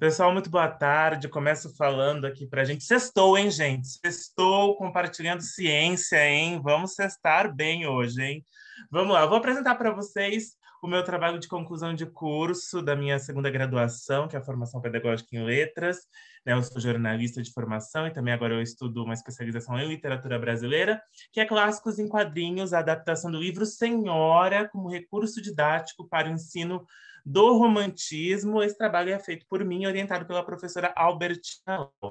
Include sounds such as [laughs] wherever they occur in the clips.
Pessoal, muito boa tarde. Começo falando aqui para a gente. Sextou, hein, gente? Sextou compartilhando ciência, hein? Vamos sextar bem hoje, hein? Vamos lá, eu vou apresentar para vocês o meu trabalho de conclusão de curso da minha segunda graduação, que é a formação pedagógica em letras. Né? Eu sou jornalista de formação e também agora eu estudo uma especialização em literatura brasileira, que é clássicos em quadrinhos, a adaptação do livro Senhora como recurso didático para o ensino do romantismo. Esse trabalho é feito por mim, orientado pela professora Albertina O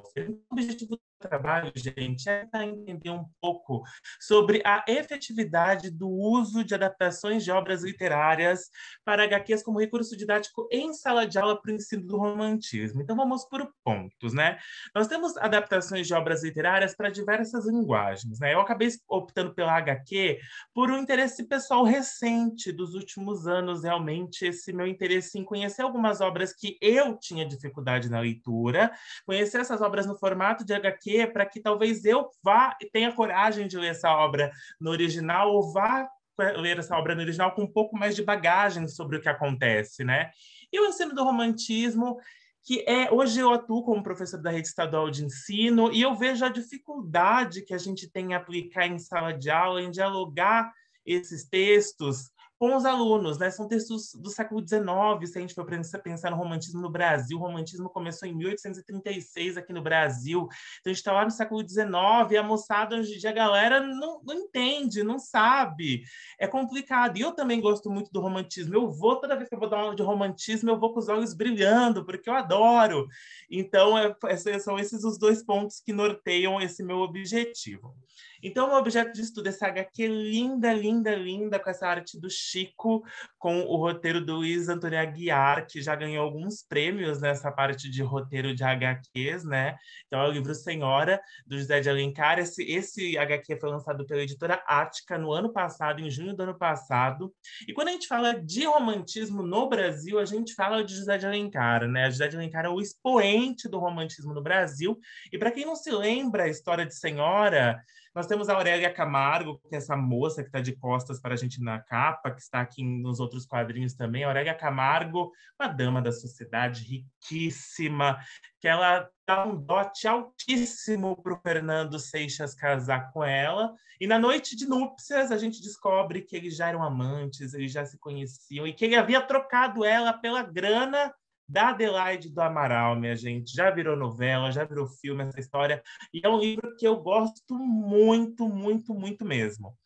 objetivo trabalho, gente, é entender um pouco sobre a efetividade do uso de adaptações de obras literárias para HQs como recurso didático em sala de aula para o ensino do romantismo. Então, vamos por pontos, né? Nós temos adaptações de obras literárias para diversas linguagens, né? Eu acabei optando pela HQ por um interesse pessoal recente dos últimos anos, realmente, esse meu interesse em conhecer algumas obras que eu tinha dificuldade na leitura, conhecer essas obras no formato de HQ quê, para que talvez eu vá tenha coragem de ler essa obra no original ou vá ler essa obra no original com um pouco mais de bagagem sobre o que acontece, né? E o ensino do romantismo que é hoje eu atuo como professor da rede estadual de ensino e eu vejo a dificuldade que a gente tem em aplicar em sala de aula, em dialogar esses textos com os alunos, né? São textos do século XIX, se a gente for pensar no romantismo no Brasil. O romantismo começou em 1836 aqui no Brasil. Então, a gente está lá no século XIX e a moçada, hoje em dia, a galera não, não entende, não sabe. É complicado. E eu também gosto muito do romantismo. Eu vou, toda vez que eu vou dar uma aula de romantismo, eu vou com os olhos brilhando, porque eu adoro. Então, é, é são esses os dois pontos que norteiam esse meu objetivo. Então, o objeto de estudo dessa é HQ linda, linda, linda, com essa arte do Chico, com o roteiro do Luiz Antônio Aguiar, que já ganhou alguns prêmios nessa parte de roteiro de HQs, né? Então, é o livro Senhora, do José de Alencar. Esse, esse HQ foi lançado pela editora Ática no ano passado, em junho do ano passado. E quando a gente fala de romantismo no Brasil, a gente fala de José de Alencar, né? José de Alencar é o expoente do romantismo no Brasil. E para quem não se lembra a história de Senhora, nós temos a Aurélia Camargo, que é essa moça que está de costas para a gente na capa, que está aqui nos outros quadrinhos também. A Aurélia Camargo, uma dama da sociedade riquíssima, que ela dá um dote altíssimo para o Fernando Seixas casar com ela. E na noite de núpcias, a gente descobre que eles já eram amantes, eles já se conheciam e que ele havia trocado ela pela grana da Adelaide do Amaral, minha gente. Já virou novela, já virou filme essa história. E é um livro que eu gosto muito, muito, muito mesmo.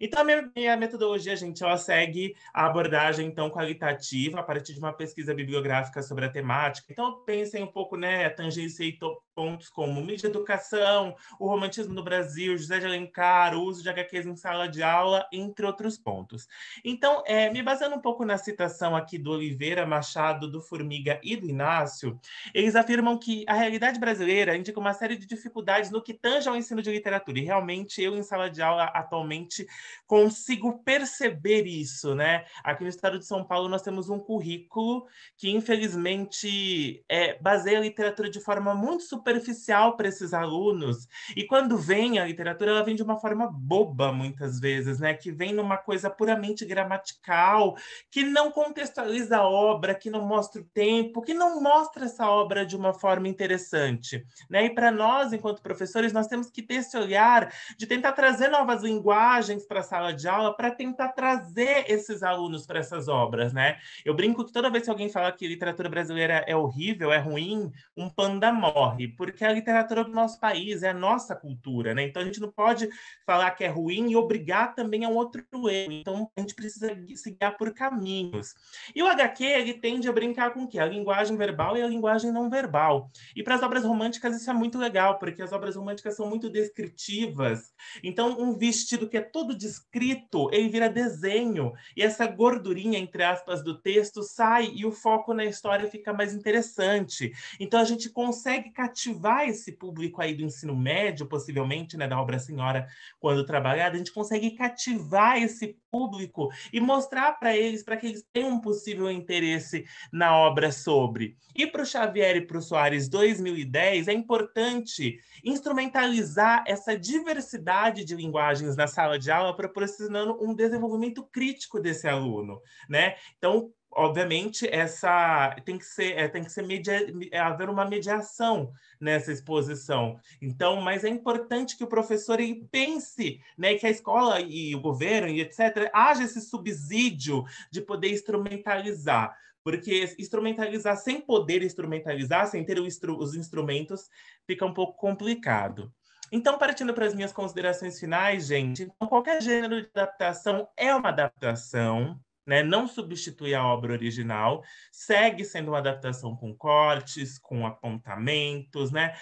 Então, a minha, minha, metodologia, gente, ela segue a abordagem, então, qualitativa, a partir de uma pesquisa bibliográfica sobre a temática. Então, pensem um pouco, né, tangenciei pontos como mídia educação, o romantismo no Brasil, José de Alencar, o uso de HQs em sala de aula, entre outros pontos. Então, é, me baseando um pouco na citação aqui do Oliveira, Machado, do Formiga e do Inácio, eles afirmam que a realidade brasileira indica uma série de dificuldades no que tange ao ensino de literatura. E realmente, eu em sala de aula atualmente consigo perceber isso, né? Aqui no estado de São Paulo, nós temos um currículo que, infelizmente, é, baseia a literatura de forma muito super superficial para esses alunos. E quando vem a literatura, ela vem de uma forma boba, muitas vezes, né? Que vem numa coisa puramente gramatical, que não contextualiza a obra, que não mostra o tempo, que não mostra essa obra de uma forma interessante. Né? E para nós, enquanto professores, nós temos que ter esse olhar de tentar trazer novas linguagens para a sala de aula, para tentar trazer esses alunos para essas obras. Né? Eu brinco que toda vez que alguém fala que literatura brasileira é horrível, é ruim, um panda morre, porque a literatura do nosso país é a nossa cultura, né? Então a gente não pode falar que é ruim e obrigar também a um outro erro. Então a gente precisa se guiar por caminhos. E o HQ, ele tende a brincar com o quê? A linguagem verbal e a linguagem não verbal. E para as obras românticas isso é muito legal, porque as obras românticas são muito descritivas. Então um vestido que é todo descrito, ele vira desenho. E essa gordurinha, entre aspas, do texto sai e o foco na história fica mais interessante. Então a gente consegue cativar cativar esse público aí do ensino médio, possivelmente, né, da obra Senhora, quando trabalhada, a gente consegue cativar esse público e mostrar para eles, para que eles tenham um possível interesse na obra sobre. E para o Xavier e para o Soares 2010, é importante instrumentalizar essa diversidade de linguagens na sala de aula, proporcionando um desenvolvimento crítico desse aluno, né? Então, obviamente essa tem que ser é, tem que ser media, é, haver uma mediação nessa exposição então mas é importante que o professor pense né que a escola e o governo e etc haja esse subsídio de poder instrumentalizar porque instrumentalizar sem poder instrumentalizar sem ter instru os instrumentos fica um pouco complicado então, partindo para as minhas considerações finais, gente, então, qualquer gênero de adaptação é uma adaptação, né? não substitui a obra original, segue sendo uma adaptação com cortes, com apontamentos, né?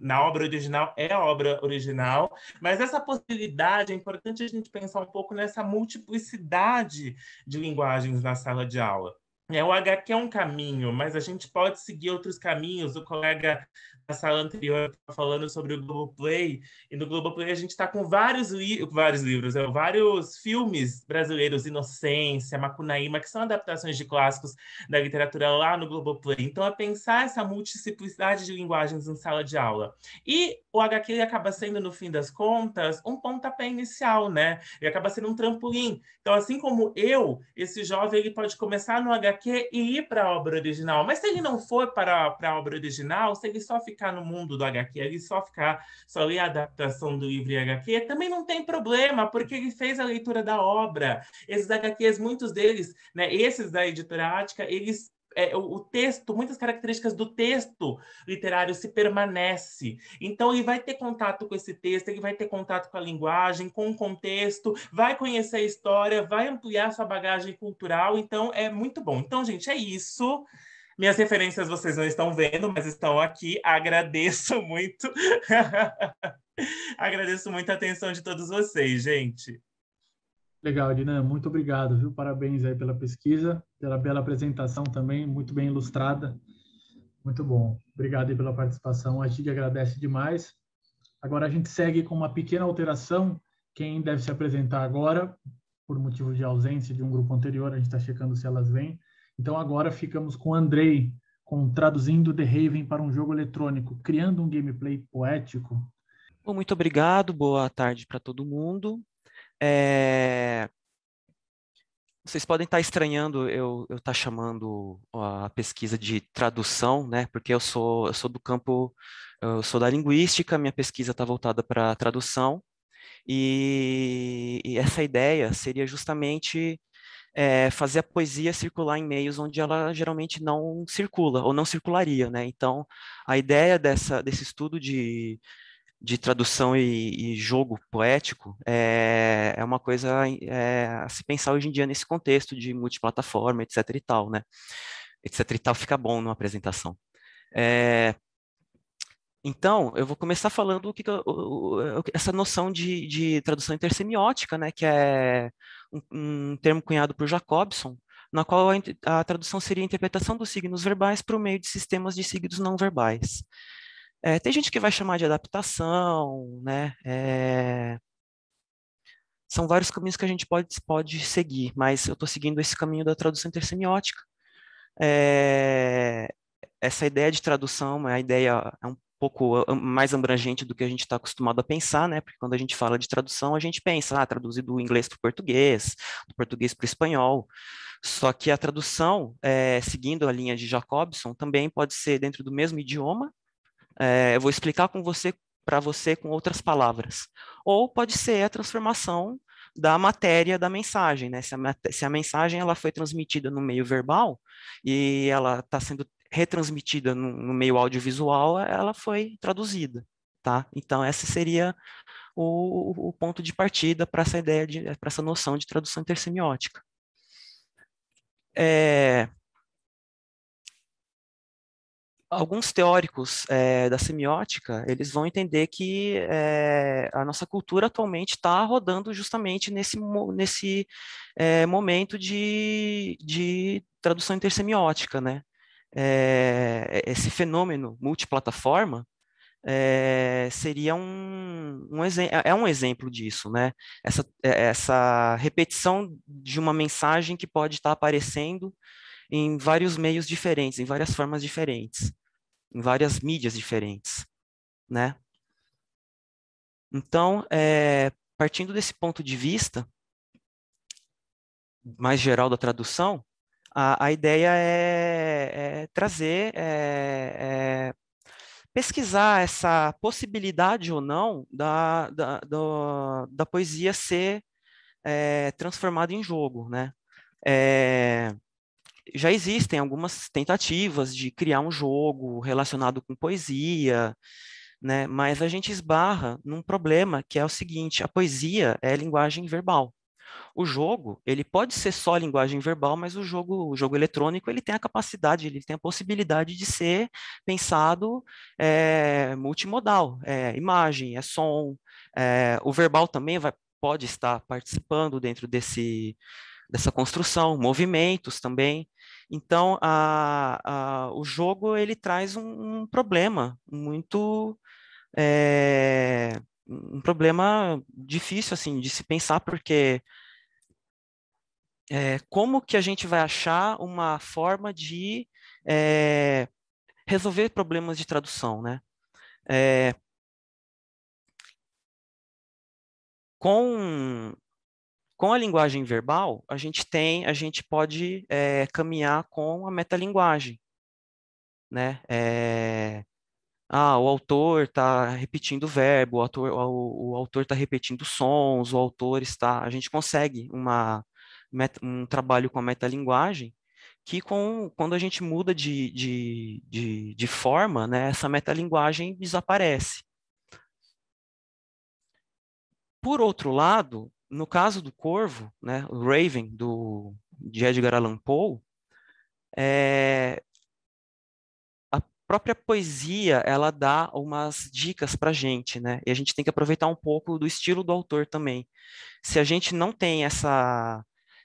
Na obra original é a obra original, mas essa possibilidade é importante a gente pensar um pouco nessa multiplicidade de linguagens na sala de aula. É, o HQ é um caminho, mas a gente pode seguir outros caminhos. O colega da sala anterior estava tá falando sobre o Globoplay, e no Globoplay a gente está com vários, li vários livros, é, vários filmes brasileiros, Inocência, Macunaíma, que são adaptações de clássicos da literatura lá no Globoplay. Então, é pensar essa multiplicidade de linguagens em sala de aula. E o HQ acaba sendo, no fim das contas, um pontapé inicial, né? Ele acaba sendo um trampolim. Então, assim como eu, esse jovem ele pode começar no HQ HQ e ir para a obra original. Mas se ele não for para, para a obra original, se ele só ficar no mundo do HQ, ele só ficar, só ler a adaptação do livro HQ, também não tem problema, porque ele fez a leitura da obra. Esses HQs, muitos deles, né, esses da editora Ática, eles é, o texto, muitas características do texto literário se permanece. Então ele vai ter contato com esse texto, ele vai ter contato com a linguagem, com o contexto, vai conhecer a história, vai ampliar sua bagagem cultural. Então é muito bom. Então gente é isso. Minhas referências vocês não estão vendo, mas estão aqui. Agradeço muito. [laughs] Agradeço muito a atenção de todos vocês, gente. Legal, Dinan, muito obrigado, viu? Parabéns aí pela pesquisa, pela bela apresentação também, muito bem ilustrada. Muito bom. Obrigado aí pela participação. A gente agradece demais. Agora a gente segue com uma pequena alteração. Quem deve se apresentar agora, por motivo de ausência de um grupo anterior, a gente está checando se elas vêm. Então agora ficamos com Andrei, com traduzindo The Raven para um jogo eletrônico, criando um gameplay poético. Bom, muito obrigado, boa tarde para todo mundo. É... Vocês podem estar estranhando eu estar tá chamando a pesquisa de tradução, né? Porque eu sou, eu sou do campo, eu sou da linguística, minha pesquisa está voltada para tradução, e, e, essa ideia seria justamente é, fazer a poesia circular em meios onde ela geralmente não circula ou não circularia, né? Então, a ideia dessa, desse estudo de, de tradução e, e jogo poético é, é uma coisa é, a se pensar hoje em dia nesse contexto de multiplataforma, etc e tal, né? Etc e tal fica bom numa apresentação. É, então, eu vou começar falando o que, que eu, o, essa noção de, de, tradução intersemiótica, né, que é um, um termo cunhado por Jacobson, na qual a, a, tradução seria a interpretação dos signos verbais por meio de sistemas de signos não verbais. É, tem gente que vai chamar de adaptação, né? É... São vários caminhos que a gente pode, pode seguir, mas eu estou seguindo esse caminho da tradução intersemiótica. É... Essa ideia de tradução é a ideia é um pouco mais abrangente do que a gente está acostumado a pensar, né? Porque quando a gente fala de tradução, a gente pensa, ah, traduzir do inglês para o português, do português para o espanhol. Só que a tradução, é, seguindo a linha de Jacobson, também pode ser dentro do mesmo idioma, é, eu vou explicar com você para você com outras palavras. Ou pode ser a transformação da matéria da mensagem, né? Se a, se a mensagem ela foi transmitida no meio verbal e ela está sendo retransmitida no, no, meio audiovisual, ela foi traduzida, tá? Então essa seria o, o ponto de partida para essa ideia de para essa noção de tradução intersemiótica. É, alguns teóricos é, da semiótica eles vão entender que é, a nossa cultura atualmente está rodando justamente nesse, nesse é, momento de, de tradução intersemiótica, né? esse fenômeno multiplataforma seria um, um é, é um exemplo disso, né? Essa, é, essa repetição de uma mensagem que pode estar tá aparecendo em vários meios diferentes, em várias formas diferentes em várias mídias diferentes, né? Então, é, partindo desse ponto de vista mais geral da tradução, a, a ideia é, é trazer, é, é pesquisar essa possibilidade ou não da, da, da poesia ser eh, transformada em jogo, né? Eh, já existem algumas tentativas de criar um jogo relacionado com poesia, né? mas a gente esbarra num problema que é o seguinte: a poesia é linguagem verbal. O jogo, ele pode ser só linguagem verbal, mas o jogo, o jogo eletrônico, ele tem a capacidade, ele tem a possibilidade de ser pensado é, multimodal, é, imagem, é som, é, o verbal também vai, pode estar participando dentro desse dessa construção, movimentos também. Então, a, a, o jogo ele traz um, um problema muito é, um problema difícil assim de se pensar porque é, como que a gente vai achar uma forma de é, resolver problemas de tradução, né? É, com com a linguagem verbal, a gente tem, a gente pode é, caminhar com a metalinguagem, né? É, ah, o autor está repetindo verbo, o autor o, o autor está repetindo sons, o autor está, a gente consegue uma um trabalho com a metalinguagem que com, quando a gente muda de, de, de, de forma, né, essa metalinguagem desaparece. Por outro lado, no caso do corvo, né, o Raven, do, de Edgar Allan Poe, é, a própria poesia ela dá umas dicas para a gente, né? E a gente tem que aproveitar um pouco do estilo do autor também. Se a gente não tem essa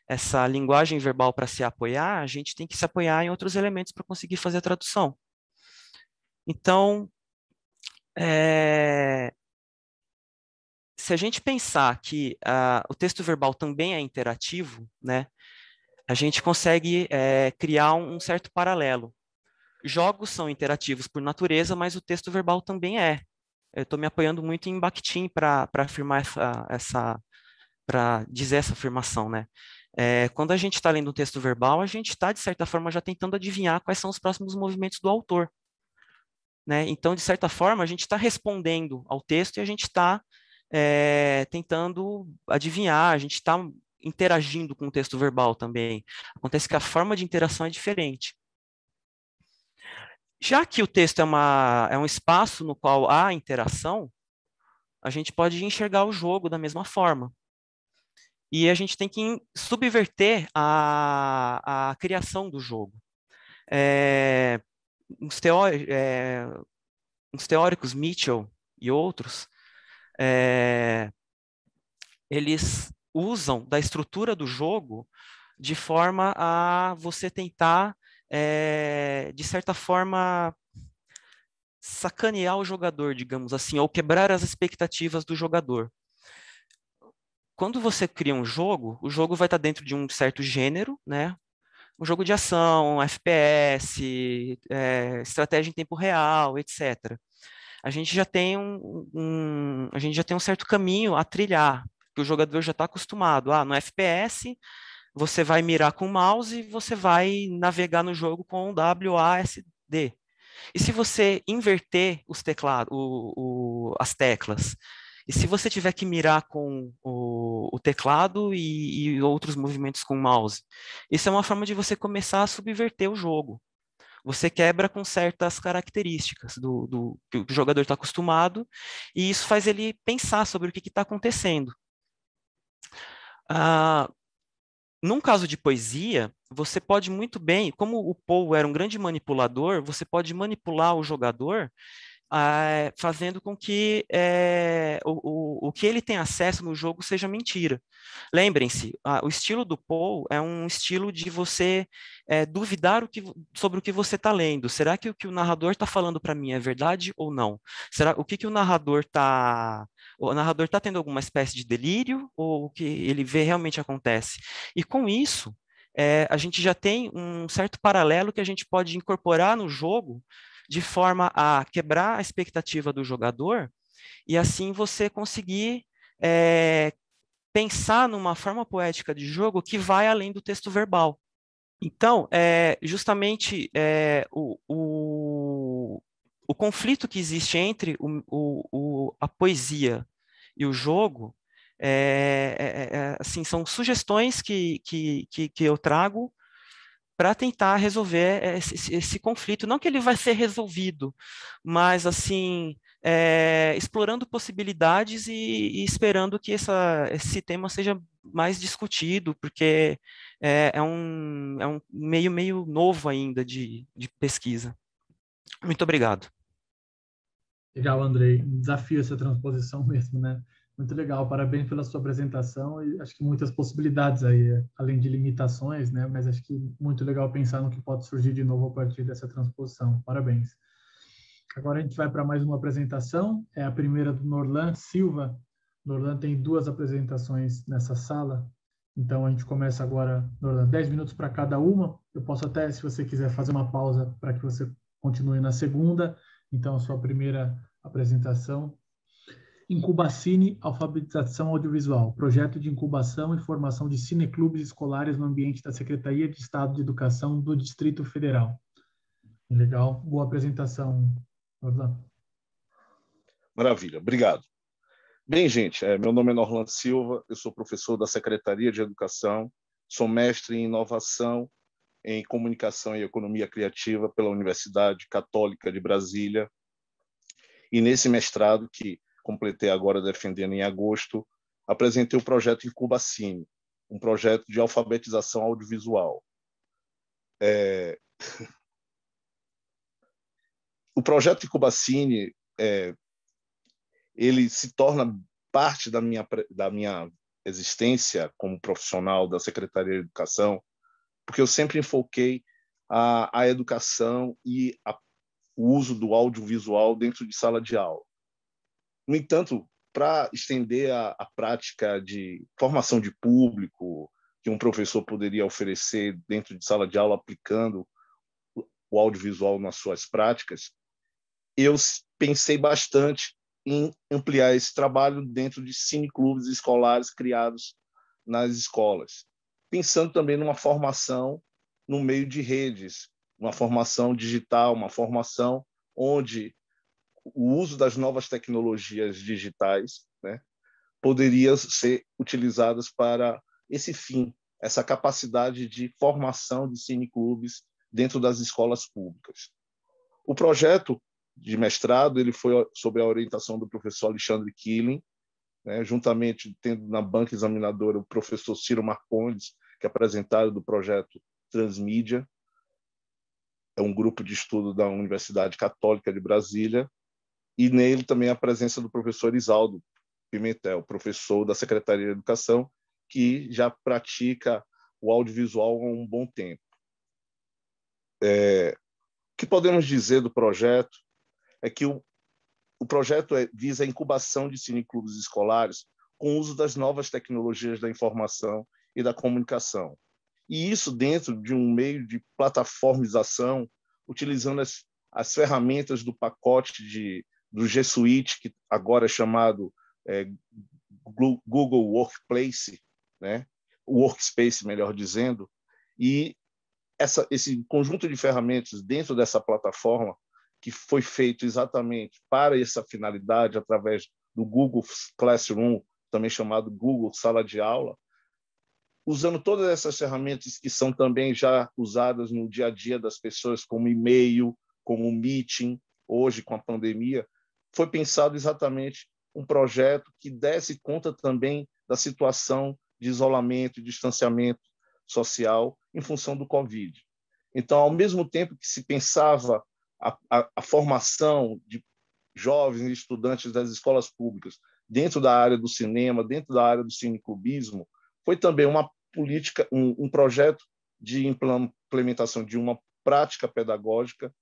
essa linguagem verbal para se apoiar, a gente tem que se apoiar em outros elementos para conseguir fazer a tradução. Então, é, se a gente pensar que uh, o texto verbal também é interativo, né, a gente consegue é, criar um, um certo paralelo. Jogos são interativos por natureza, mas o texto verbal também é. Eu estou me apoiando muito em Bakhtin para afirmar essa, essa para dizer essa afirmação, né? É, quando a gente está lendo um texto verbal, a gente está de certa forma já tentando adivinhar quais são os próximos movimentos do autor, né? Então, de certa forma, a gente está respondendo ao texto e a gente está é, tentando adivinhar, a gente está interagindo com o texto verbal também. Acontece que a forma de interação é diferente. Já que o texto é, uma, é um espaço no qual há interação, a gente pode enxergar o jogo da mesma forma. E a gente tem que subverter a, a criação do jogo. É, uns, teó é, uns teóricos, Mitchell e outros, é, eles usam da estrutura do jogo de forma a você tentar, é, de certa forma, sacanear o jogador, digamos assim, ou quebrar as expectativas do jogador. Quando você cria um jogo, o jogo vai estar dentro de um certo gênero, né? Um jogo de ação, FPS, é, estratégia em tempo real, etc a gente já tem um, um, a gente já tem um certo caminho a trilhar, que o jogador já está acostumado. Ah, no FPS você vai mirar com o mouse e você vai navegar no jogo com WASD. E se você inverter os teclados, o, o, as teclas, e se você tiver que mirar com o, o teclado e, e, outros movimentos com o mouse, isso é uma forma de você começar a subverter o jogo você quebra com certas características do, do que o jogador está acostumado, e isso faz ele pensar sobre o que está acontecendo. Ah, num caso de poesia, você pode muito bem, como o Paul era um grande manipulador, você pode manipular o jogador eh, fazendo com que é, o, o, o, que ele tem acesso no jogo seja mentira. Lembrem-se, o estilo do Paul é um estilo de você é, duvidar o que, sobre o que você está lendo. Será que o que o narrador está falando para mim é verdade ou não? Será o que, que o narrador está o narrador está tendo alguma espécie de delírio ou o que ele vê realmente acontece? E com isso é, a gente já tem um certo paralelo que a gente pode incorporar no jogo de forma a quebrar a expectativa do jogador e assim você conseguir é, pensar numa forma poética de jogo que vai além do texto verbal. Então, é, justamente é, o, o, o, conflito que existe entre o, o, a poesia e o jogo, é, é, é, assim, são sugestões que, que, que, que eu trago para tentar resolver eh, esse, esse, conflito. Não que ele vai ser resolvido, mas assim é, explorando possibilidades e, e esperando que essa, esse tema seja mais discutido, porque é, é, um, é um meio meio novo ainda de, de pesquisa. Muito obrigado. Legal, Andrei. Um desafio essa transposição [laughs] mesmo, né? Muito legal, parabéns pela sua apresentação e acho que muitas possibilidades aí, além de limitações, né? Mas acho que muito legal pensar no que pode surgir de novo a partir dessa transposição. Parabéns. Agora a gente vai para mais uma apresentação, é a primeira do Norlan Silva. Norlan tem duas apresentações nessa sala, então a gente começa agora, Norlan, 10 minutos para cada uma. Eu posso até, se você quiser, fazer uma pausa para que você continue na segunda. Então a sua primeira apresentação Incubacine Alfabetização Audiovisual, projeto de incubação e formação de cineclubes escolares no ambiente da Secretaria de Estado de Educação do Distrito Federal. Legal, boa apresentação, Orlando. Maravilha, obrigado. Bem, gente, é, meu nome é Norlan Silva, eu sou professor da Secretaria de Educação, sou mestre em Inovação em Comunicação e Economia Criativa pela Universidade Católica de Brasília. E nesse mestrado, que completei agora defendendo em agosto, apresentei o projeto Incubacine, um projeto de alfabetização audiovisual. É... [laughs] o projeto Incubacine é... ele se torna parte da minha, da minha existência como profissional da Secretaria de Educação, porque eu sempre enfoquei a, a educação e a, o uso do audiovisual dentro de sala de aula. No entanto, para estender a, a, prática de formação de público que um professor poderia oferecer dentro de sala de aula, aplicando o audiovisual nas suas práticas, eu pensei bastante em ampliar esse trabalho dentro de cineclubes escolares criados nas escolas, pensando também numa formação no meio de redes, uma formação digital, uma formação onde o uso das novas tecnologias digitais né, poderia ser utilizadas para esse fim, essa capacidade de formação de cineclubes dentro das escolas públicas. O projeto de mestrado ele foi sob a orientação do professor Alexandre Killing, né, juntamente tendo na banca examinadora o professor Ciro Marcondes, que é do projeto Transmídia, é um grupo de estudo da Universidade Católica de Brasília, e nele também a presença do professor Isaldo Pimentel, professor da Secretaria de Educação, que já pratica o audiovisual há um bom tempo. É, o que podemos dizer do projeto é que o, o projeto é, visa a incubação de cineclubes escolares com o uso das novas tecnologias da informação e da comunicação. E isso dentro de um meio de plataformização, utilizando as, as ferramentas do pacote de do Jesuit, que agora é chamado é, Google Workplace, né? Workspace, melhor dizendo, e essa, esse conjunto de ferramentas dentro dessa plataforma que foi feito exatamente para essa finalidade através do Google Classroom, também chamado Google Sala de Aula, usando todas essas ferramentas que são também já usadas no dia a dia das pessoas, como e-mail, como meeting, hoje com a pandemia, foi pensado exatamente um projeto que desse conta também da situação de isolamento e distanciamento social em função do Covid. Então, ao mesmo tempo que se pensava a, a, a formação de jovens estudantes das escolas públicas dentro da área do cinema, dentro da área do cineclubismo, foi também uma política, um, um projeto de implementação de uma prática pedagógica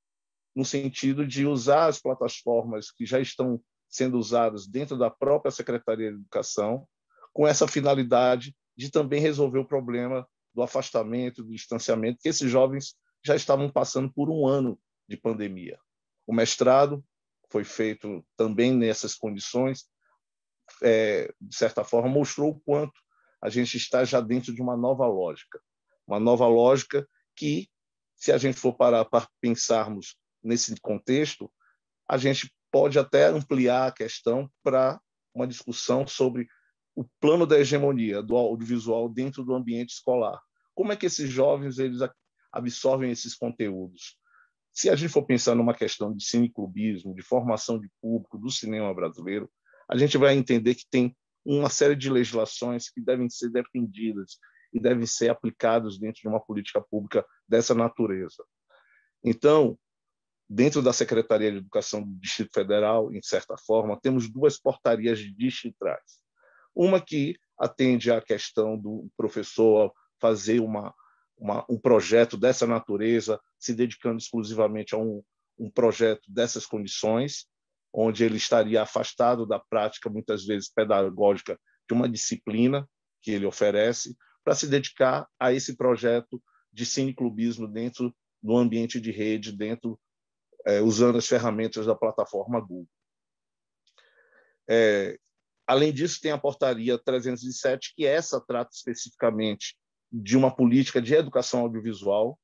no sentido de usar as plataformas que já estão sendo usadas dentro da própria Secretaria de Educação, com essa finalidade de também resolver o problema do afastamento, do distanciamento, que esses jovens já estavam passando por um ano de pandemia. O mestrado foi feito também nessas condições, é, de certa forma, mostrou o quanto a gente está já dentro de uma nova lógica. Uma nova lógica que, se a gente for parar para pensarmos nesse contexto, a gente pode até ampliar a questão para uma discussão sobre o plano da hegemonia do audiovisual dentro do ambiente escolar. Como é que esses jovens eles absorvem esses conteúdos? Se a gente for pensar numa questão de cineclubismo, de formação de público do cinema brasileiro, a gente vai entender que tem uma série de legislações que devem ser defendidas e devem ser aplicadas dentro de uma política pública dessa natureza. Então, dentro da Secretaria de Educação do Distrito Federal, em certa forma, temos duas portarias distritais. Uma que atende à questão do professor fazer uma, uma, um projeto dessa natureza, se dedicando exclusivamente a um, um projeto dessas condições, onde ele estaria afastado da prática, muitas vezes pedagógica, de uma disciplina que ele oferece, para se dedicar a esse projeto de cineclubismo dentro do ambiente de rede, dentro é, usando as ferramentas da plataforma Google. É, além disso, tem a portaria 307, que é essa trata especificamente de uma política de educação audiovisual.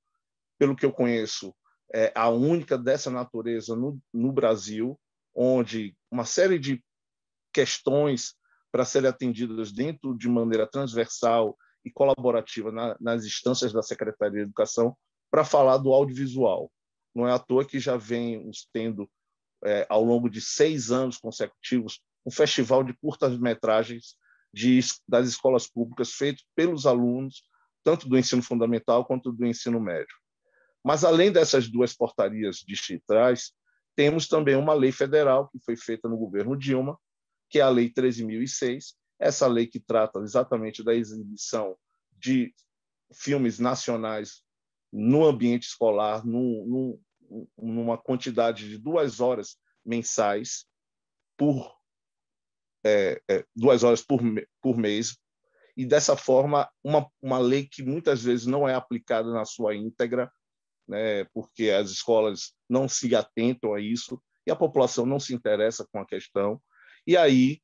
Pelo que eu conheço, é a única dessa natureza no, no Brasil, onde uma série de questões para serem atendidas dentro de maneira transversal e colaborativa na, nas instâncias da Secretaria de Educação para falar do audiovisual. Não é à toa que já vem tendo, é, ao longo de seis anos consecutivos, um festival de curtas-metragens das escolas públicas feito pelos alunos, tanto do ensino fundamental quanto do ensino médio. Mas, além dessas duas portarias distritais, temos também uma lei federal que foi feita no governo Dilma, que é a Lei 13.006, essa lei que trata exatamente da exibição de filmes nacionais no ambiente escolar, numa quantidade de duas horas mensais por é, é, duas horas por, por mês e dessa forma uma, uma lei que muitas vezes não é aplicada na sua íntegra, né, porque as escolas não se atentam a isso e a população não se interessa com a questão e aí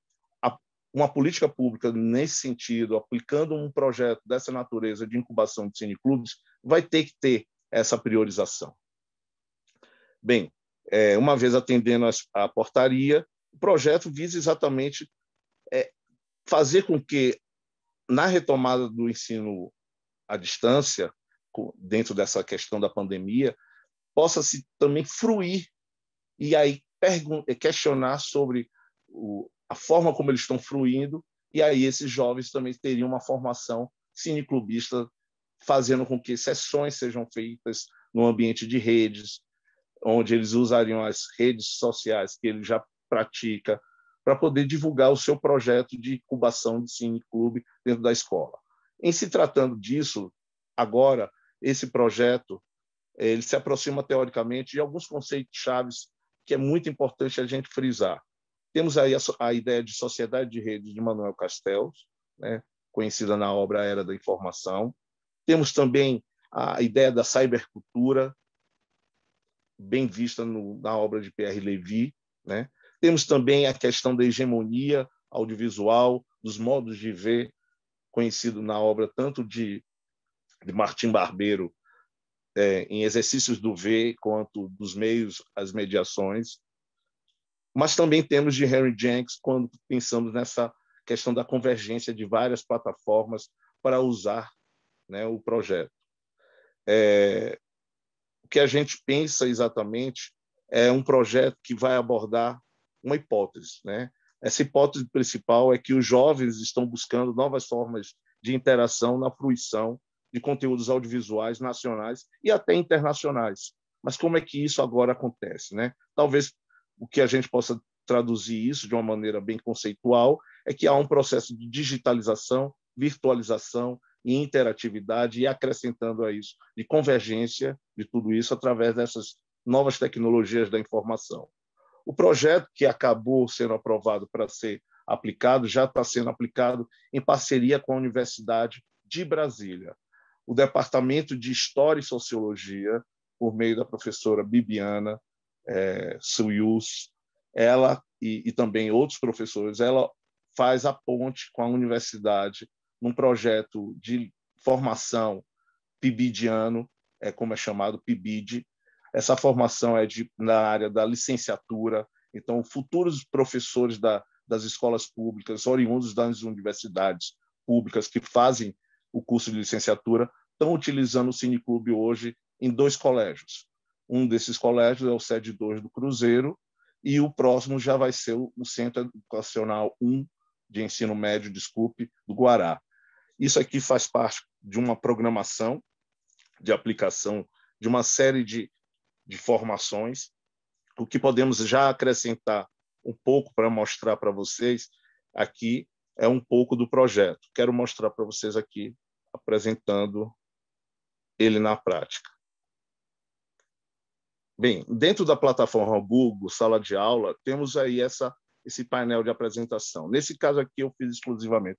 uma política pública nesse sentido, aplicando um projeto dessa natureza de incubação de cineclubes, vai ter que ter essa priorização. Bem, é, uma vez atendendo à portaria, o projeto visa exatamente é, fazer com que, na retomada do ensino à distância, dentro dessa questão da pandemia, possa-se também fruir e aí questionar sobre o, a forma como eles estão fruindo, e aí esses jovens também teriam uma formação cineclubista, fazendo com que sessões sejam feitas no ambiente de redes, onde eles usariam as redes sociais que ele já pratica para poder divulgar o seu projeto de incubação de cineclube dentro da escola. Em se tratando disso, agora esse projeto eh, ele se aproxima teoricamente de alguns conceitos chaves que é muito importante a gente frisar. Temos aí a, a ideia de sociedade de rede de Manuel Castells, né? conhecida na obra Era da Informação. Temos também a ideia da cybercultura, bem vista no, na obra de Pierre Levy. Né? Temos também a questão da hegemonia audiovisual, dos modos de ver, conhecido na obra tanto de, de Martim Barbeiro, é, em Exercícios do Ver, quanto dos meios, as mediações, mas também temos de Henry Jenks quando pensamos nessa questão da convergência de várias plataformas para usar né, o projeto. É, o que a gente pensa exatamente é um projeto que vai abordar uma hipótese. Né? Essa hipótese principal é que os jovens estão buscando novas formas de interação na fruição de conteúdos audiovisuais nacionais e até internacionais. Mas como é que isso agora acontece? Né? Talvez o que a gente possa traduzir isso de uma maneira bem conceitual é que há um processo de digitalização, virtualização e interatividade, e acrescentando a isso, de convergência de tudo isso através dessas novas tecnologias da informação. O projeto que acabou sendo aprovado para ser aplicado já está sendo aplicado em parceria com a Universidade de Brasília. O Departamento de História e Sociologia, por meio da professora Bibiana é, Suyus, ela e, e também outros professores, ela faz a ponte com a universidade num projeto de formação pibidiano, é como é chamado PIBID. Essa formação é de, na área da licenciatura, então futuros professores da, das escolas públicas, oriundos das universidades públicas que fazem o curso de licenciatura, estão utilizando o Cineclube hoje em dois colégios, um desses colégios é o sede 2 do Cruzeiro, e o próximo já vai ser o Centro Educacional 1 de Ensino Médio, desculpe, do Guará. Isso aqui faz parte de uma programação de aplicação de uma série de, de formações, o que podemos já acrescentar um pouco para mostrar para vocês aqui é um pouco do projeto. Quero mostrar para vocês aqui apresentando ele na prática. Bem, dentro da plataforma Google, sala de aula, temos aí essa, esse painel de apresentação. Nesse caso aqui, eu fiz exclusivamente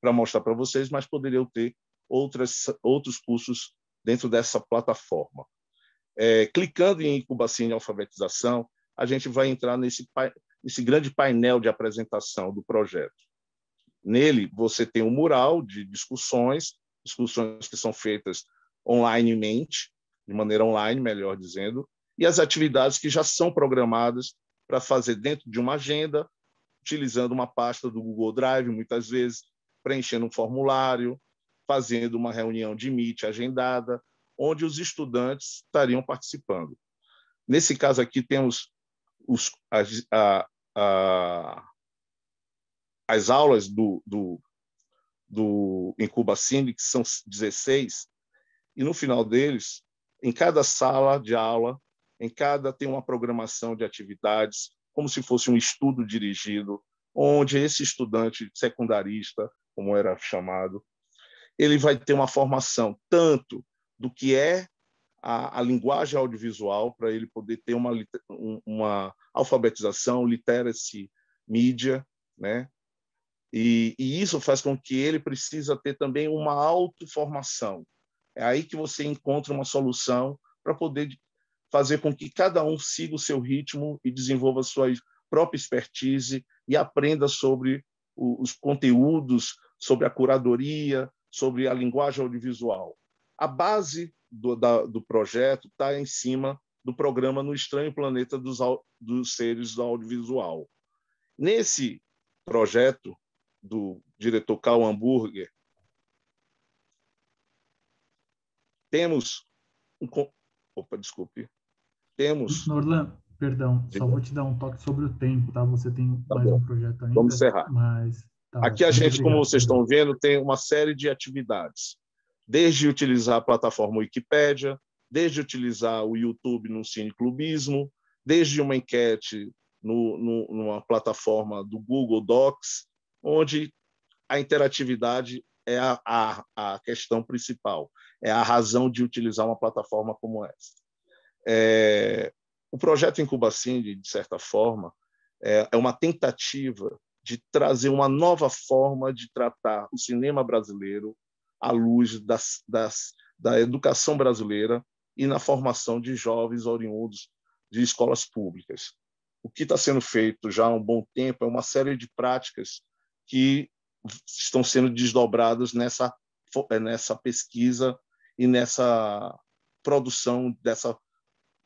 para mostrar para vocês, mas poderiam ter outras, outros cursos dentro dessa plataforma. É, clicando em Incubacine Alfabetização, a gente vai entrar nesse, nesse grande painel de apresentação do projeto. Nele, você tem um mural de discussões, discussões que são feitas onlinemente, de maneira online, melhor dizendo, e as atividades que já são programadas para fazer dentro de uma agenda, utilizando uma pasta do Google Drive, muitas vezes, preenchendo um formulário, fazendo uma reunião de Meet agendada, onde os estudantes estariam participando. Nesse caso aqui, temos os, a, a, as aulas do, do, do Incubacine, que são 16, e no final deles, em cada sala de aula, em cada tem uma programação de atividades, como se fosse um estudo dirigido, onde esse estudante secundarista, como era chamado, ele vai ter uma formação tanto do que é a, a linguagem audiovisual, para ele poder ter uma, uma alfabetização, literacy, mídia, né? E, e, isso faz com que ele precisa ter também uma autoformação. É aí que você encontra uma solução para poder fazer com que cada um siga o seu ritmo e desenvolva a sua própria expertise e aprenda sobre os conteúdos, sobre a curadoria, sobre a linguagem audiovisual. A base do, da, do projeto está em cima do programa No Estranho Planeta dos, dos Seres do Audiovisual. Nesse projeto do diretor Karl Hamburger, temos um, opa, desculpe temos. Norlan, perdão, Sim. só vou te dar um toque sobre o tempo, tá? Você tem tá mais bom. um projeto ainda. Vamos encerrar. Mas, tá, Aqui a gente, obrigado. como vocês estão vendo, tem uma série de atividades. Desde utilizar a plataforma Wikipédia, desde utilizar o YouTube no cineclubismo, desde uma enquete no, no, numa plataforma do Google Docs, onde a interatividade é a, a, a questão principal, é a razão de utilizar uma plataforma como essa. É, o projeto Incubacin, de certa forma, é, é uma tentativa de trazer uma nova forma de tratar o cinema brasileiro à luz das, das, da educação brasileira e na formação de jovens oriundos de escolas públicas. O que está sendo feito já há um bom tempo é uma série de práticas que estão sendo desdobradas nessa, é, nessa pesquisa e nessa produção dessa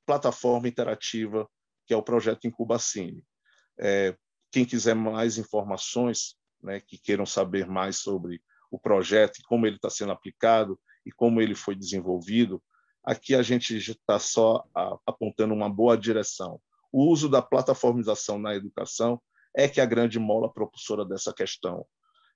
plataforma interativa, que é o projeto Incubacine. É, quem quiser mais informações, né, que queiram saber mais sobre o projeto e como ele está sendo aplicado e como ele foi desenvolvido, aqui a gente está só apontando uma boa direção. O uso da plataformização na educação é que é a grande mola propulsora dessa questão.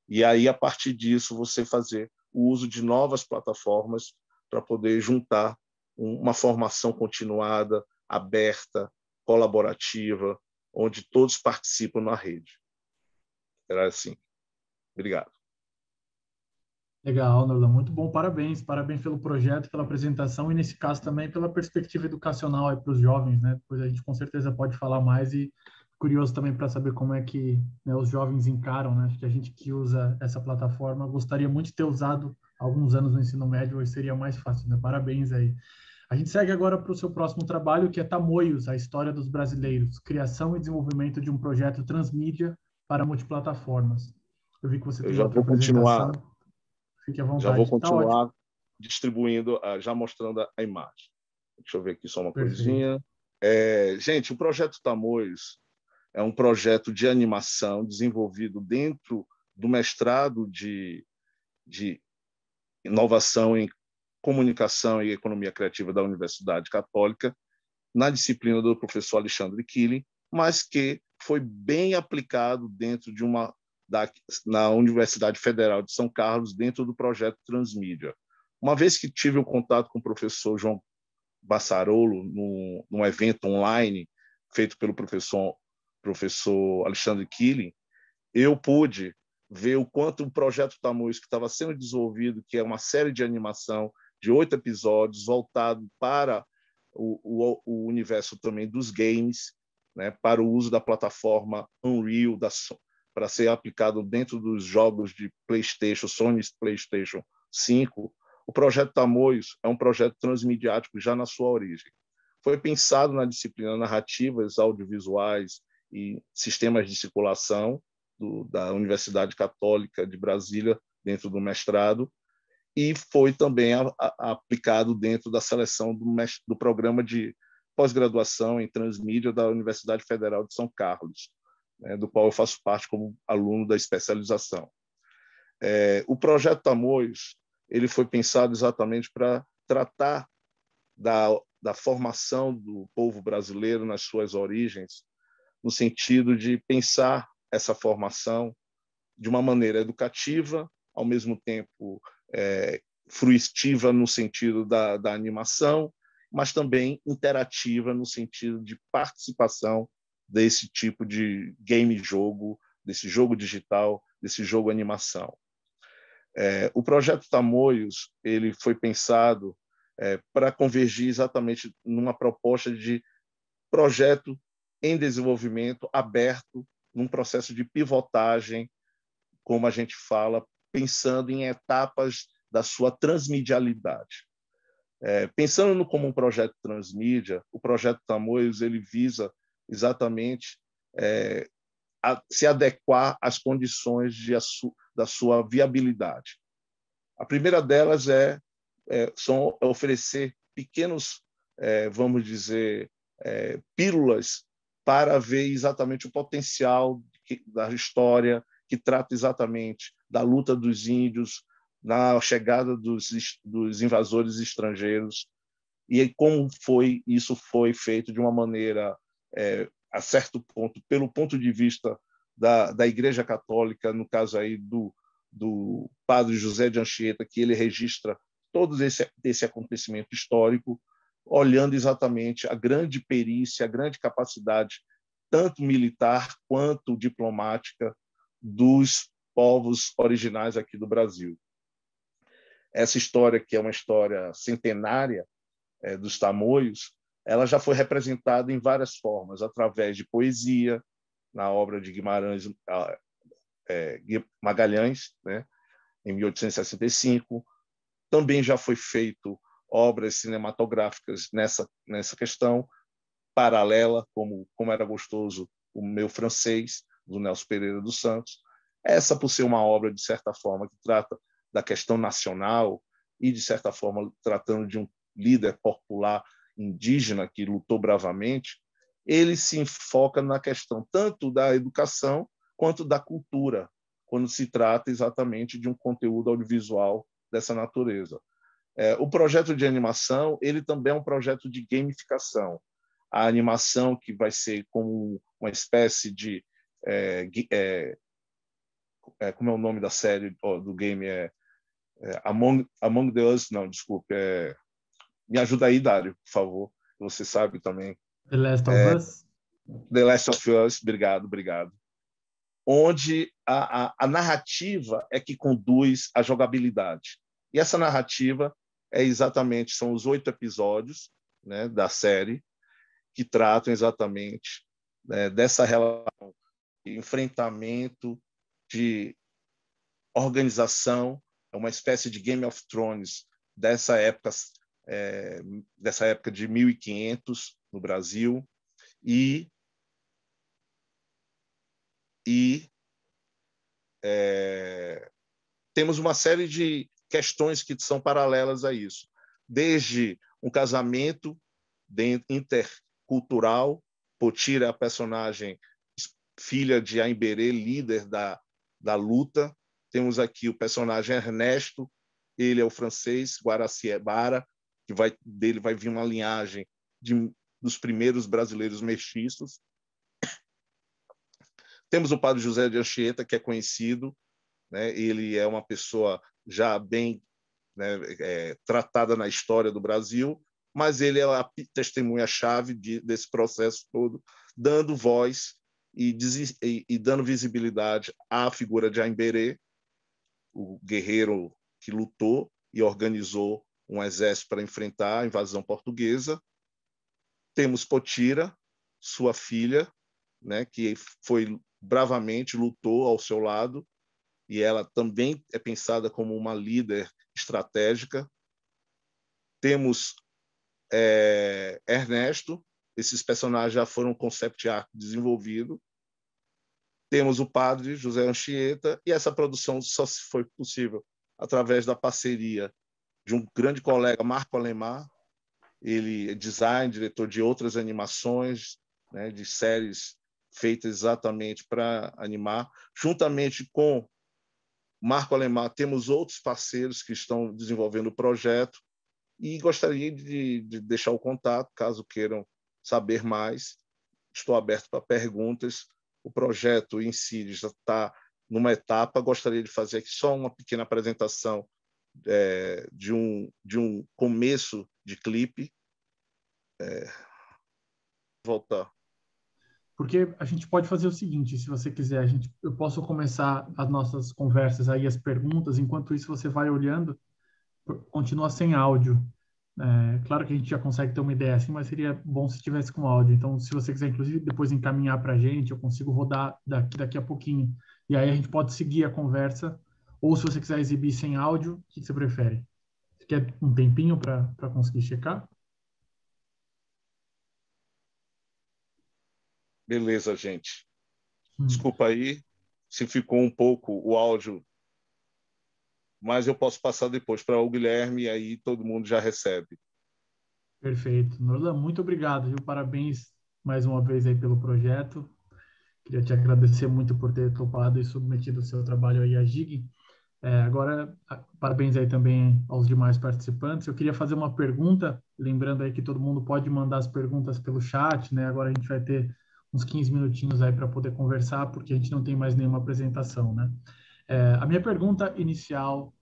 E aí, a partir disso, você fazer o uso de novas plataformas para poder juntar uma formação continuada, aberta, colaborativa, onde todos participam na rede. Era assim. Obrigado. Legal, Norlan, muito bom, parabéns, parabéns pelo projeto, pela apresentação e nesse caso também pela perspectiva educacional para os jovens, né? Depois a gente com certeza pode falar mais e curioso também para saber como é que né, os jovens encaram, né? Acho que a gente que usa essa plataforma gostaria muito de ter usado alguns anos no ensino médio, hoje seria mais fácil, né? Parabéns aí. A gente segue agora para o seu próximo trabalho, que é Tamoios, a história dos brasileiros, criação e desenvolvimento de um projeto transmídia para multiplataformas. Eu vi que você tem Eu já vou continuar. Fique à vontade. Já vou tá continuar tá distribuindo, ah, já mostrando a imagem. Deixa eu ver aqui só uma Perfeito. coisinha. É, gente, o projeto Tamoios é um projeto de animação desenvolvido dentro do mestrado de, de inovação em Comunicação e Economia Criativa da Universidade Católica, na disciplina do professor Alexandre Killing, mas que foi bem aplicado dentro de uma da, na Universidade Federal de São Carlos, dentro do projeto Transmídia. Uma vez que tive um contato com o professor João Bassarolo num, num evento online feito pelo professor professor Alexandre Killing, eu pude ver o quanto o projeto Tamoios que estava sendo desenvolvido, que é uma série de animação de oito episódios voltado para o, o, o, universo também dos games, né, para o uso da plataforma Unreal da, para ser aplicado dentro dos jogos de PlayStation, Sony PlayStation 5. O projeto Tamoios é um projeto transmediático já na sua origem. Foi pensado na disciplina narrativas audiovisuais e sistemas de circulação do, da Universidade Católica de Brasília, dentro do mestrado, e foi também a, a, aplicado dentro da seleção do, do programa de pós-graduação em transmídia da Universidade Federal de São Carlos, né, do qual eu faço parte como aluno da especialização. É, o projeto Tamoios ele foi pensado exatamente para tratar da, da formação do povo brasileiro nas suas origens, no sentido de pensar essa formação de uma maneira educativa, ao mesmo tempo é, fruitiva no sentido da, da animação, mas também interativa no sentido de participação desse tipo de game-jogo, desse jogo digital, desse jogo animação. É, o projeto Tamoios ele foi pensado é, para convergir exatamente numa proposta de projeto em desenvolvimento aberto, num processo de pivotagem, como a gente fala, pensando em etapas da sua transmedialidade. É, pensando no, como um projeto transmídia, o projeto Tamoios ele visa exatamente é, a, se adequar às condições de, a su, da sua viabilidade. A primeira delas é, é são oferecer pequenos, é, vamos dizer, é, pílulas para ver exatamente o potencial da história que trata exatamente da luta dos índios na chegada dos, dos invasores estrangeiros e como foi isso foi feito de uma maneira é, a certo ponto pelo ponto de vista da, da Igreja Católica no caso aí do, do padre José de Anchieta que ele registra todo esse esse acontecimento histórico olhando exatamente a grande perícia a grande capacidade tanto militar quanto diplomática dos povos originais aqui do Brasil. Essa história, que é uma história centenária é, dos Tamoios, ela já foi representada em várias formas, através de poesia, na obra de Guimarães é, Magalhães, né, em 1865. Também já foi feito obras cinematográficas nessa, nessa questão, paralela, como Como Era Gostoso o Meu Francês, do Nelson Pereira dos Santos. Essa, por ser uma obra, de certa forma, que trata da questão nacional e, de certa forma, tratando de um líder popular indígena que lutou bravamente, ele se enfoca na questão tanto da educação quanto da cultura, quando se trata exatamente de um conteúdo audiovisual dessa natureza. É, o projeto de animação ele também é um projeto de gamificação. A animação que vai ser como uma espécie de é, é, é, como é o nome da série do game é, é Among Among the Us não desculpe é, me ajuda aí Dário por favor você sabe também The Last of é, Us The Last of Us obrigado obrigado onde a, a, a narrativa é que conduz a jogabilidade e essa narrativa é exatamente são os oito episódios né, da série que tratam exatamente né, dessa relação enfrentamento, de organização, é uma espécie de Game of Thrones dessa época, é, dessa época de 1500 no Brasil e e é, temos uma série de questões que são paralelas a isso, desde um casamento intercultural, Potira é a personagem filha de Aimberê, líder da, da luta. Temos aqui o personagem Ernesto, ele é o francês, Guaraciabara, que vai, dele vai vir uma linhagem de, dos primeiros brasileiros mestiços. Temos o padre José de Anchieta, que é conhecido, né? ele é uma pessoa já bem né, é, tratada na história do Brasil, mas ele é a testemunha-chave de, desse processo todo, dando voz e, e, e dando visibilidade à figura de Aimberê, o guerreiro que lutou e organizou um exército para enfrentar a invasão portuguesa. Temos Potira, sua filha, né, que foi bravamente lutou ao seu lado e ela também é pensada como uma líder estratégica. Temos é, Ernesto, esses personagens já foram concept art desenvolvido. Temos o padre José Anchieta e essa produção só se foi possível através da parceria de um grande colega, Marco Alemar. Ele é design, diretor de outras animações, né, de séries feitas exatamente para animar. Juntamente com Marco Alemar, temos outros parceiros que estão desenvolvendo o projeto e gostaria de, de deixar o contato, caso queiram saber mais, estou aberto para perguntas. O projeto em si já está numa etapa, gostaria de fazer aqui só uma pequena apresentação é, de, um, de um começo de clipe. É, voltar. Porque a gente pode fazer o seguinte, se você quiser, a gente, eu posso começar as nossas conversas aí, as perguntas, enquanto isso você vai olhando, continua sem áudio. É, claro que a gente já consegue ter uma ideia assim, mas seria bom se tivesse com áudio. Então, se você quiser, inclusive, depois encaminhar para a gente, eu consigo rodar daqui, daqui a pouquinho. E aí a gente pode seguir a conversa. Ou se você quiser exibir sem áudio, o que, você prefere? Você quer um tempinho para conseguir checar? Beleza, gente. Hum. Desculpa aí se ficou um pouco o áudio mas eu posso passar depois para o Guilherme e aí todo mundo já recebe. Perfeito. Norlan, muito obrigado, viu? Parabéns mais uma vez aí pelo projeto. Queria te agradecer muito por ter topado e submetido o seu trabalho aí à GIG. É, agora, parabéns aí também aos demais participantes. Eu queria fazer uma pergunta, lembrando aí que todo mundo pode mandar as perguntas pelo chat, né? Agora a gente vai ter uns 15 minutinhos aí para poder conversar, porque a gente não tem mais nenhuma apresentação, né? É, a minha pergunta inicial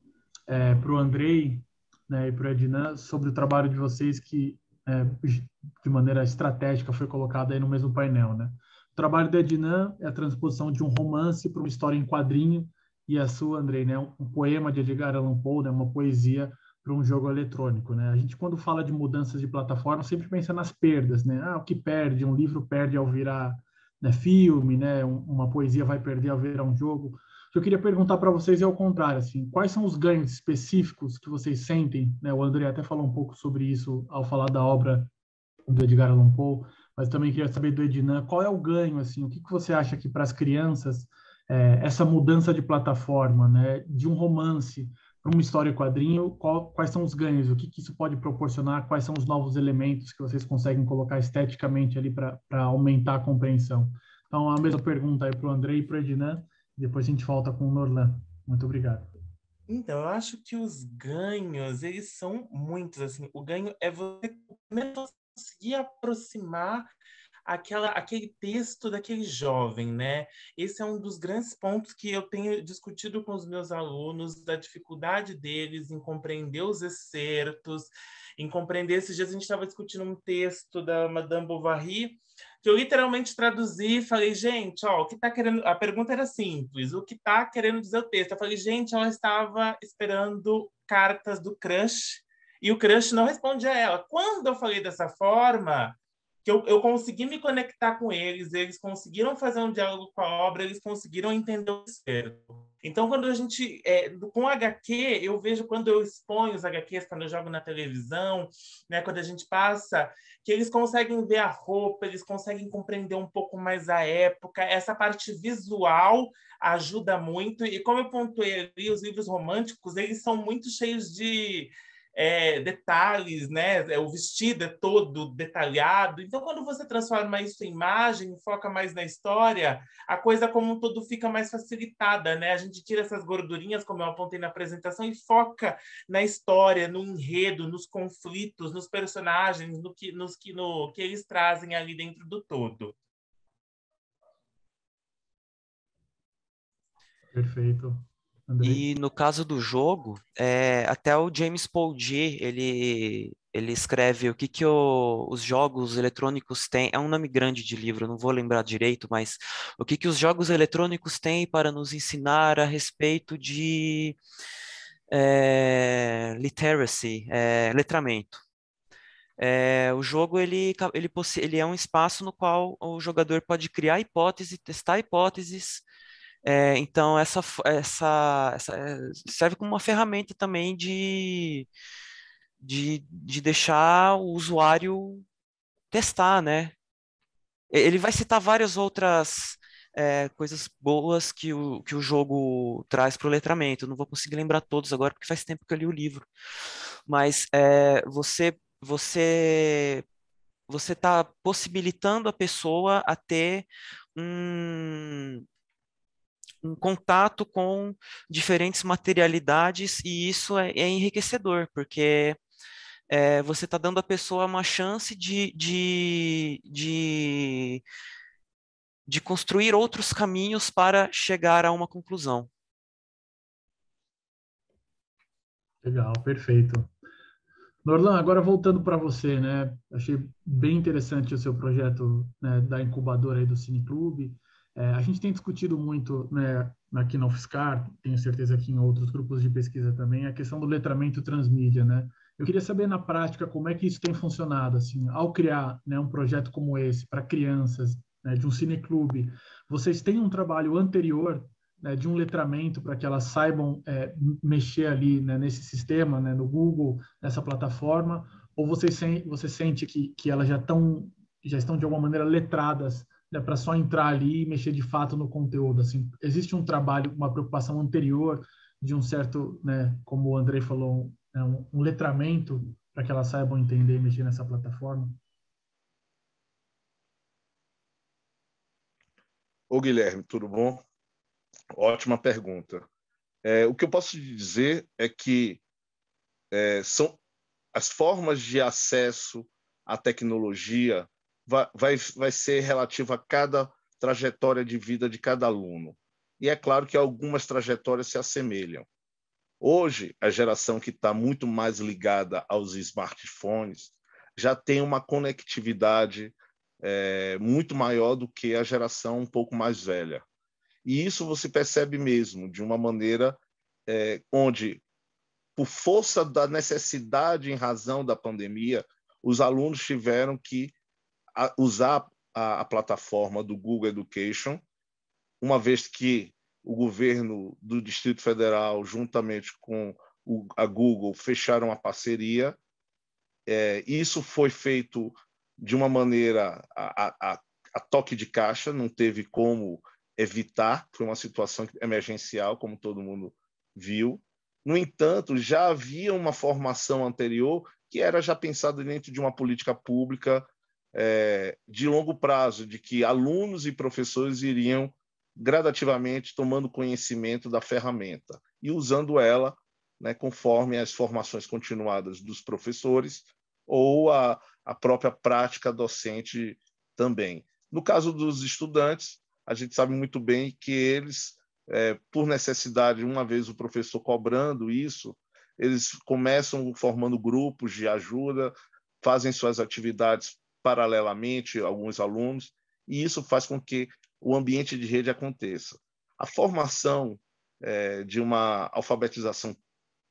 é, para o Andrei né, e para o Ednan sobre o trabalho de vocês que, é, de maneira estratégica, foi colocado aí no mesmo painel. Né? O trabalho da Ednan é a transposição de um romance para uma história em quadrinho e a sua, Andrei, né, um poema de Edgar Allan Poe, né, uma poesia para um jogo eletrônico, né? A gente quando fala de mudanças de plataforma sempre pensa nas perdas, né? Ah, o que perde? Um livro perde ao virar né, filme, né? Uma poesia vai perder ao virar um jogo. O que eu queria perguntar para vocês é o contrário, assim, quais são os ganhos específicos que vocês sentem, né? O André até falou um pouco sobre isso ao falar da obra do Edgar Allan Poe, mas também queria saber do Ednan, qual é o ganho, assim, o que, que você acha que para as crianças é, essa mudança de plataforma, né, de um romance para uma história quadrinho, qual, quais são os ganhos, o que, que, isso pode proporcionar, quais são os novos elementos que vocês conseguem colocar esteticamente ali para aumentar a compreensão. Então, a mesma pergunta aí para o André e para o Ednan, depois a gente volta com o Norlan. Muito obrigado. Então, eu acho que os ganhos, eles são muitos, assim, o ganho é você conseguir aproximar aquela, aquele texto daquele jovem, né? Esse é um dos grandes pontos que eu tenho discutido com os meus alunos, da dificuldade deles em compreender os excertos, em compreender. Esses dias a gente estava discutindo um texto da Madame Bovary, que eu literalmente traduzi e falei, gente, ó, o que tá querendo. A pergunta era simples, o que tá querendo dizer o texto? Eu falei, gente, ela estava esperando cartas do crush e o crush não respondia a ela. Quando eu falei dessa forma, que eu, eu consegui me conectar com eles, eles conseguiram fazer um diálogo com a obra, eles conseguiram entender o certo. Então, quando a gente. É, com HQ, eu vejo quando eu exponho os HQs, quando eu jogo na televisão, né, quando a gente passa, que eles conseguem ver a roupa, eles conseguem compreender um pouco mais a época. Essa parte visual ajuda muito. E como eu pontuei ali, os livros românticos, eles são muito cheios de é, detalhes, né? É, o vestido é todo detalhado. Então, quando você transforma isso em imagem, foca mais na história, a coisa como um todo fica mais facilitada, né? A gente tira essas gordurinhas, como eu apontei na apresentação, e foca na história, no enredo, nos conflitos, nos personagens, no que, nos, que, no, que eles trazem ali dentro do todo. Perfeito. André. E no caso do jogo, é, até o James Poldi, ele, ele escreve o que, que o, os jogos eletrônicos têm. É um nome grande de livro, não vou lembrar direito, mas o que, que os jogos eletrônicos têm para nos ensinar a respeito de é, literacy, é, letramento. É, o jogo ele, ele, ele é um espaço no qual o jogador pode criar hipóteses, testar hipóteses é, então, essa, essa, essa, é, serve como uma ferramenta também de, de, de deixar o usuário testar, né? Ele vai citar várias outras é, coisas boas que o, que o jogo traz para o letramento. não vou conseguir lembrar todos agora, porque faz tempo que eu li o livro. Mas é, você você você está possibilitando a pessoa a ter um, um contato com diferentes materialidades e isso é, é enriquecedor, porque é, você está dando à pessoa uma chance de, de, de, de construir outros caminhos para chegar a uma conclusão. Legal, perfeito. Norlan, agora voltando para você, né? Achei bem interessante o seu projeto né, da incubadora aí do Cineclube. É, a gente tem discutido muito né, aqui na UFSCar, tenho certeza que em outros grupos de pesquisa também, a questão do letramento transmídia, né? Eu queria saber na prática como é que isso tem funcionado, assim, ao criar né, um projeto como esse para crianças, né, de um cineclube, vocês têm um trabalho anterior né, de um letramento para que elas saibam é, mexer ali né, nesse sistema, né, no Google, nessa plataforma, ou você, se, você sente que, que elas já, tão, já estão de alguma maneira letradas né, para só entrar ali e mexer de fato no conteúdo. Assim, existe um trabalho, uma preocupação anterior de um certo, né, como o Andrei falou, né, um, um letramento para que elas saibam entender e mexer nessa plataforma? Ô Guilherme, tudo bom? Ótima pergunta. É, o que eu posso te dizer é que é, são as formas de acesso à tecnologia vai, vai, vai ser relativa a cada trajetória de vida de cada aluno. E é claro que algumas trajetórias se assemelham. Hoje, a geração que está muito mais ligada aos smartphones já tem uma conectividade é, muito maior do que a geração um pouco mais velha. E isso você percebe mesmo, de uma maneira é, onde, por força da necessidade em razão da pandemia, os alunos tiveram que a usar a, a plataforma do Google Education, uma vez que o governo do Distrito Federal, juntamente com o, a Google, fecharam a parceria. É, isso foi feito de uma maneira a, a, a, toque de caixa, não teve como evitar, foi uma situação emergencial, como todo mundo viu. No entanto, já havia uma formação anterior que era já pensada dentro de uma política pública é, de longo prazo, de que alunos e professores iriam gradativamente tomando conhecimento da ferramenta e usando ela né, conforme as formações continuadas dos professores ou a, a própria prática docente também. No caso dos estudantes, a gente sabe muito bem que eles, é, por necessidade, uma vez o professor cobrando isso, eles começam formando grupos de ajuda, fazem suas atividades paralelamente alguns alunos, e isso faz com que o ambiente de rede aconteça. A formação é, de uma alfabetização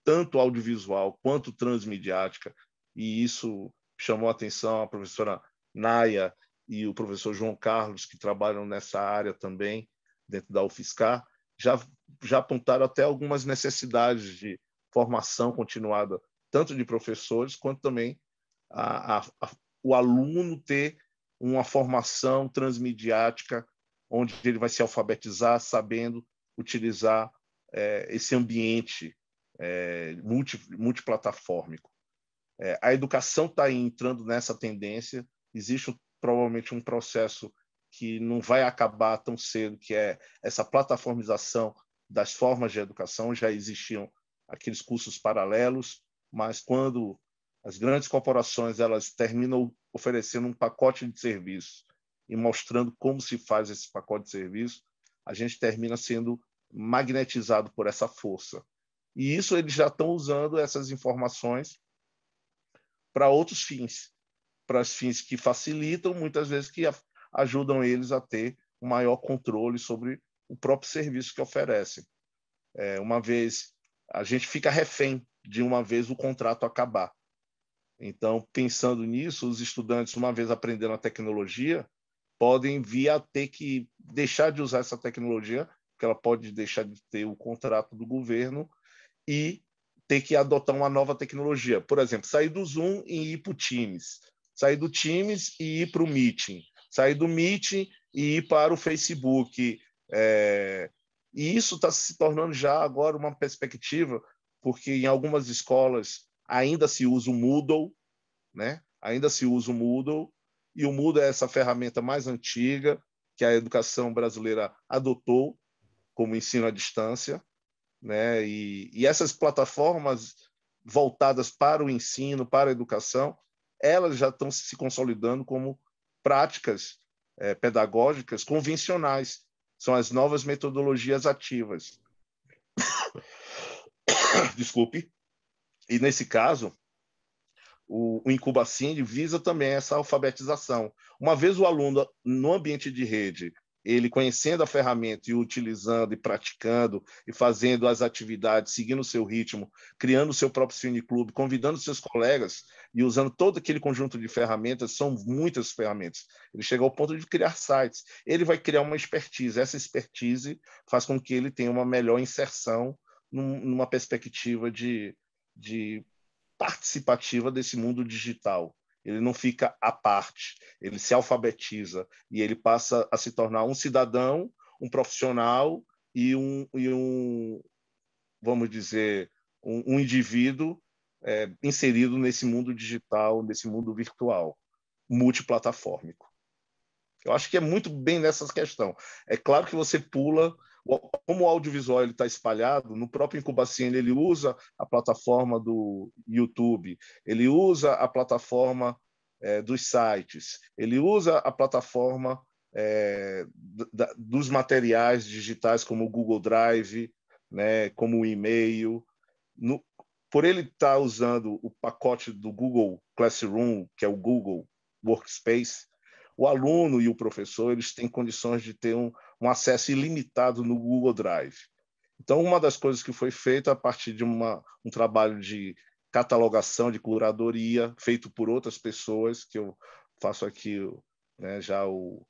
tanto audiovisual quanto transmediática, e isso chamou a atenção a professora Naya e o professor João Carlos, que trabalham nessa área também, dentro da UFSCar, já, já apontaram até algumas necessidades de formação continuada, tanto de professores quanto também a, a, o aluno ter uma formação transmediática onde ele vai se alfabetizar sabendo utilizar é, esse ambiente é, multi, multiplataformico. É, a educação está entrando nessa tendência, existe provavelmente um processo que não vai acabar tão cedo, que é essa plataformização das formas de educação, já existiam aqueles cursos paralelos, mas quando as grandes corporações elas terminam oferecendo um pacote de serviço e mostrando como se faz esse pacote de serviço, a gente termina sendo magnetizado por essa força. E isso eles já estão usando essas informações para outros fins, para os fins que facilitam, muitas vezes que ajudam eles a ter um maior controle sobre o próprio serviço que oferecem. É, uma vez a gente fica refém de uma vez o contrato acabar. Então, pensando nisso, os estudantes, uma vez aprendendo a tecnologia, podem vir a ter que deixar de usar essa tecnologia, porque ela pode deixar de ter o contrato do governo e ter que adotar uma nova tecnologia. Por exemplo, sair do Zoom e ir para o Teams, sair do Teams e ir para o Meeting, sair do Meeting e ir para o Facebook. É... E isso está se tornando já agora uma perspectiva, porque em algumas escolas ainda se usa o Moodle, né? ainda se usa o Moodle, e o Moodle é essa ferramenta mais antiga que a educação brasileira adotou como ensino à distância. Né? E, e essas plataformas voltadas para o ensino, para a educação, elas já estão se consolidando como práticas é, pedagógicas convencionais. São as novas metodologias ativas. [coughs] Desculpe. E nesse caso, o, o visa também essa alfabetização. Uma vez o aluno no ambiente de rede, ele conhecendo a ferramenta e utilizando e praticando e fazendo as atividades, seguindo o seu ritmo, criando o seu próprio cineclube, convidando seus colegas e usando todo aquele conjunto de ferramentas, são muitas ferramentas. Ele chega ao ponto de criar sites. Ele vai criar uma expertise. Essa expertise faz com que ele tenha uma melhor inserção numa perspectiva de de participativa desse mundo digital. Ele não fica à parte, ele se alfabetiza e ele passa a se tornar um cidadão, um profissional e um, e um vamos dizer, um, um indivíduo é, inserido nesse mundo digital, nesse mundo virtual, multiplataformico. Eu acho que é muito bem nessa questão. É claro que você pula como o audiovisual ele está espalhado, no próprio Incubacine ele usa a plataforma do YouTube, ele usa a plataforma é, dos sites, ele usa a plataforma é, da, dos materiais digitais como o Google Drive, né, como o e-mail. No, por ele estar tá usando o pacote do Google Classroom, que é o Google Workspace, o aluno e o professor eles têm condições de ter um, um acesso ilimitado no Google Drive. Então, uma das coisas que foi feita a partir de uma, um trabalho de catalogação, de curadoria, feito por outras pessoas, que eu faço aqui né, já o.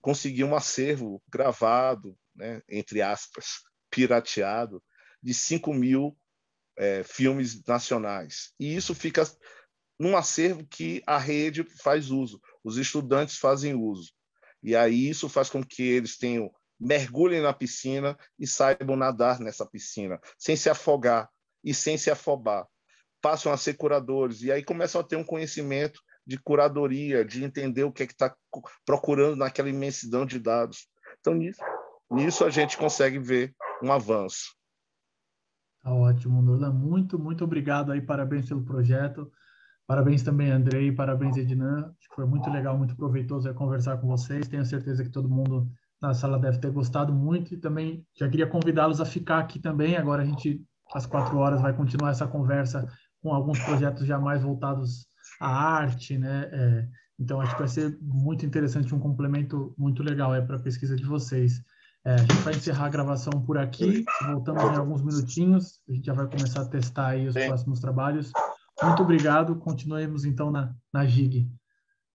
Consegui um acervo gravado, né, entre aspas, pirateado, de 5 mil é, filmes nacionais. E isso fica num acervo que a rede faz uso, os estudantes fazem uso. E aí isso faz com que eles tenham mergulhem na piscina e saibam nadar nessa piscina, sem se afogar e sem se afobar. Passam a ser curadores e aí começam a ter um conhecimento de curadoria, de entender o que é está procurando naquela imensidão de dados. Então, nisso, nisso a gente consegue ver um avanço. Tá ótimo, Nurlan. Muito, muito obrigado aí, parabéns pelo projeto. Parabéns também, Andrei, parabéns, Ednan. Acho que foi muito legal, muito proveitoso é, conversar com vocês. Tenho certeza que todo mundo na sala deve ter gostado muito e também já queria convidá-los a ficar aqui também. Agora a gente, às quatro horas, vai continuar essa conversa com alguns projetos já mais voltados à arte, né? É, então acho que vai ser muito interessante, um complemento muito legal é para a pesquisa de vocês. É, a gente vai encerrar a gravação por aqui. Voltamos em alguns minutinhos. A gente já vai começar a testar aí os Sim. próximos trabalhos. Muito obrigado. Continuemos então na, na GIG.